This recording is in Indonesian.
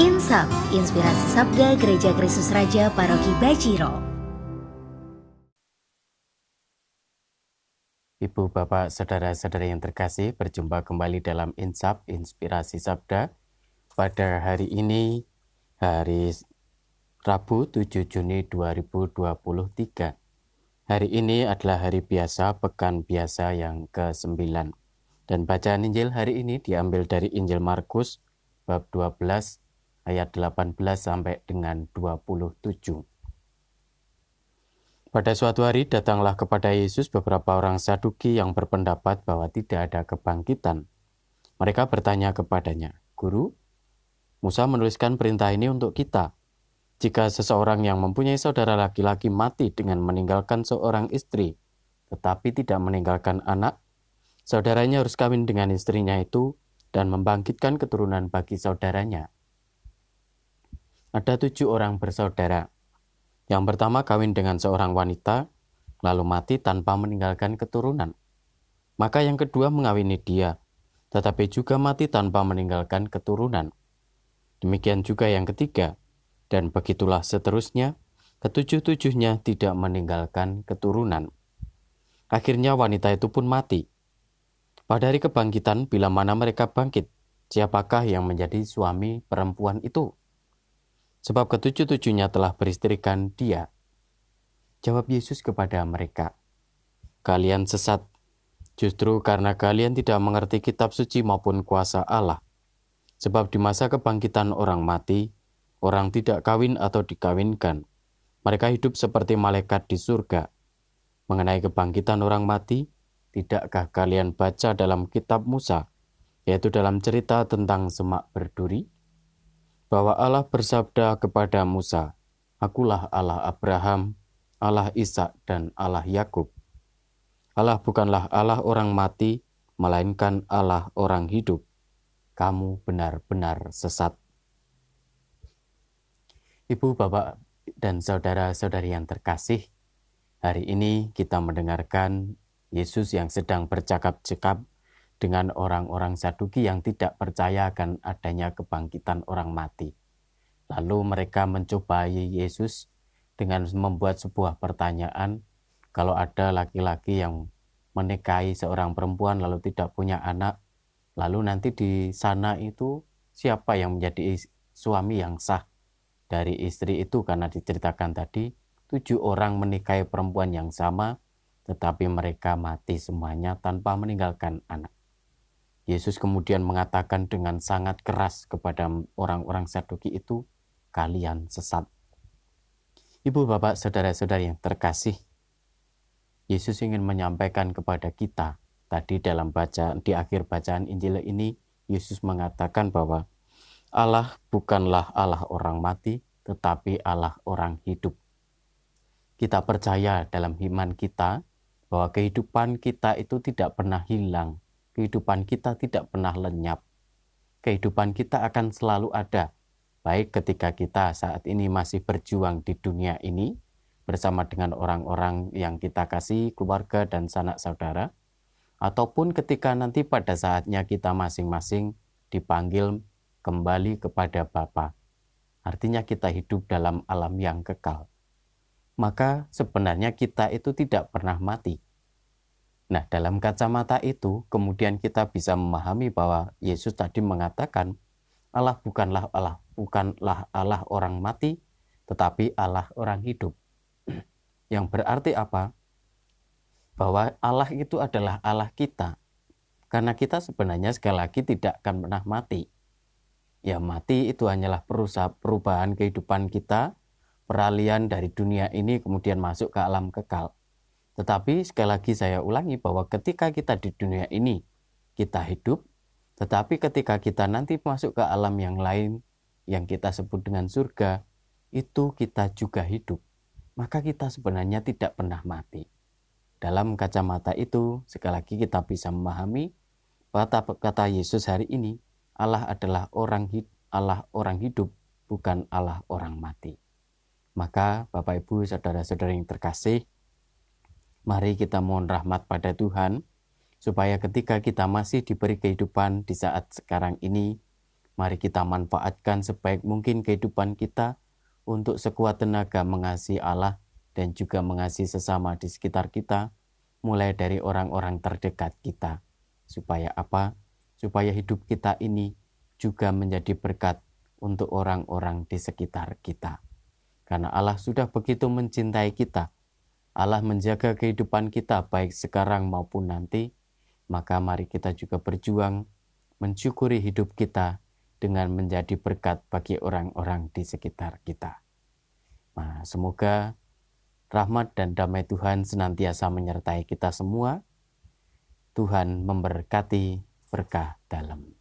Insap, inspirasi sabda Gereja Kristus Raja Paroki Bajiro. Ibu, Bapak, Saudara-saudara yang terkasih, berjumpa kembali dalam Insap, Inspirasi Sabda. Pada hari ini, hari Rabu 7 Juni 2023, Hari ini adalah hari biasa, pekan biasa yang ke-9. Dan bacaan Injil hari ini diambil dari Injil Markus bab 12 ayat 18 sampai dengan 27. Pada suatu hari datanglah kepada Yesus beberapa orang Saduki yang berpendapat bahwa tidak ada kebangkitan. Mereka bertanya kepadanya, "Guru, Musa menuliskan perintah ini untuk kita, jika seseorang yang mempunyai saudara laki-laki mati dengan meninggalkan seorang istri, tetapi tidak meninggalkan anak, saudaranya harus kawin dengan istrinya itu dan membangkitkan keturunan bagi saudaranya. Ada tujuh orang bersaudara. Yang pertama kawin dengan seorang wanita, lalu mati tanpa meninggalkan keturunan. Maka yang kedua mengawini dia, tetapi juga mati tanpa meninggalkan keturunan. Demikian juga yang ketiga, dan begitulah seterusnya. Ketujuh-tujuhnya tidak meninggalkan keturunan. Akhirnya wanita itu pun mati. Pada hari kebangkitan, bila mana mereka bangkit, siapakah yang menjadi suami perempuan itu? Sebab ketujuh-tujuhnya telah beristrikan dia. Jawab Yesus kepada mereka, Kalian sesat, justru karena kalian tidak mengerti kitab suci maupun kuasa Allah. Sebab di masa kebangkitan orang mati, orang tidak kawin atau dikawinkan. Mereka hidup seperti malaikat di surga. Mengenai kebangkitan orang mati, tidakkah kalian baca dalam kitab Musa, yaitu dalam cerita tentang semak berduri? Bahwa Allah bersabda kepada Musa, Akulah Allah Abraham, Allah Isa dan Allah Yakub. Allah bukanlah Allah orang mati, melainkan Allah orang hidup. Kamu benar-benar sesat. Ibu, Bapak, dan saudara-saudari yang terkasih, hari ini kita mendengarkan Yesus yang sedang bercakap-cakap dengan orang-orang Saduki yang tidak percaya akan adanya kebangkitan orang mati. Lalu mereka mencobai Yesus dengan membuat sebuah pertanyaan, kalau ada laki-laki yang menikahi seorang perempuan lalu tidak punya anak, lalu nanti di sana itu siapa yang menjadi suami yang sah? dari istri itu karena diceritakan tadi tujuh orang menikahi perempuan yang sama tetapi mereka mati semuanya tanpa meninggalkan anak. Yesus kemudian mengatakan dengan sangat keras kepada orang-orang Saduki itu, kalian sesat. Ibu bapak saudara saudara yang terkasih, Yesus ingin menyampaikan kepada kita, tadi dalam bacaan di akhir bacaan Injil ini, Yesus mengatakan bahwa Allah bukanlah Allah orang mati, tetapi Allah orang hidup. Kita percaya dalam iman kita bahwa kehidupan kita itu tidak pernah hilang, kehidupan kita tidak pernah lenyap. Kehidupan kita akan selalu ada, baik ketika kita saat ini masih berjuang di dunia ini bersama dengan orang-orang yang kita kasih, keluarga dan sanak saudara, ataupun ketika nanti pada saatnya kita masing-masing dipanggil kembali kepada Bapa. Artinya kita hidup dalam alam yang kekal. Maka sebenarnya kita itu tidak pernah mati. Nah, dalam kacamata itu kemudian kita bisa memahami bahwa Yesus tadi mengatakan Allah bukanlah Allah, bukanlah Allah orang mati, tetapi Allah orang hidup. Yang berarti apa? Bahwa Allah itu adalah Allah kita. Karena kita sebenarnya sekali lagi tidak akan pernah mati Ya mati itu hanyalah perubahan kehidupan kita, peralihan dari dunia ini kemudian masuk ke alam kekal. Tetapi sekali lagi saya ulangi bahwa ketika kita di dunia ini kita hidup, tetapi ketika kita nanti masuk ke alam yang lain yang kita sebut dengan surga, itu kita juga hidup. Maka kita sebenarnya tidak pernah mati. Dalam kacamata itu, sekali lagi kita bisa memahami kata-kata Yesus hari ini Allah adalah orang hidup, Allah orang hidup, bukan Allah orang mati. Maka Bapak Ibu, saudara-saudara yang terkasih, mari kita mohon rahmat pada Tuhan supaya ketika kita masih diberi kehidupan di saat sekarang ini, mari kita manfaatkan sebaik mungkin kehidupan kita untuk sekuat tenaga mengasihi Allah dan juga mengasihi sesama di sekitar kita, mulai dari orang-orang terdekat kita. Supaya apa? supaya hidup kita ini juga menjadi berkat untuk orang-orang di sekitar kita. Karena Allah sudah begitu mencintai kita, Allah menjaga kehidupan kita baik sekarang maupun nanti, maka mari kita juga berjuang mensyukuri hidup kita dengan menjadi berkat bagi orang-orang di sekitar kita. Nah, semoga rahmat dan damai Tuhan senantiasa menyertai kita semua. Tuhan memberkati berkah dalam.